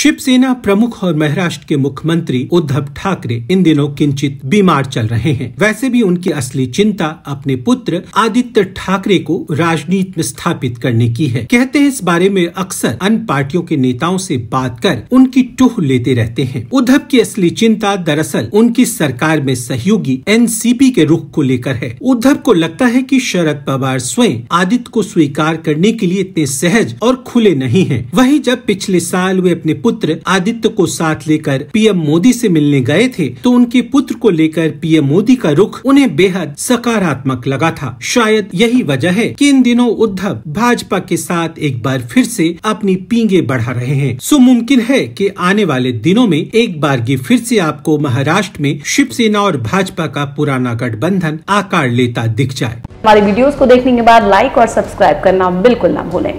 शिवसेना प्रमुख और महाराष्ट्र के मुख्यमंत्री उद्धव ठाकरे इन दिनों किंचित बीमार चल रहे हैं वैसे भी उनकी असली चिंता अपने पुत्र आदित्य ठाकरे को राजनीति में स्थापित करने की है कहते हैं इस बारे में अक्सर अन्य पार्टियों के नेताओं से बात कर उनकी टूह लेते रहते हैं उद्धव की असली चिंता दरअसल उनकी सरकार में सहयोगी एन के रुख को लेकर है उद्धव को लगता है की शरद पवार स्वयं आदित्य को स्वीकार करने के लिए इतने सहज और खुले नहीं है वही जब पिछले साल वे अपने पुत्र पुत्र आदित्य को साथ लेकर पीएम मोदी से मिलने गए थे तो उनके पुत्र को लेकर पीएम मोदी का रुख उन्हें बेहद सकारात्मक लगा था शायद यही वजह है कि इन दिनों उद्धव भाजपा के साथ एक बार फिर से अपनी पींगे बढ़ा रहे हैं सो मुमकिन है कि आने वाले दिनों में एक बार की फिर से आपको महाराष्ट्र में शिवसेना और भाजपा का पुराना गठबंधन आकार लेता दिख जाए हमारे वीडियोस को देखने के बाद लाइक और सब्सक्राइब करना बिल्कुल ना भूलें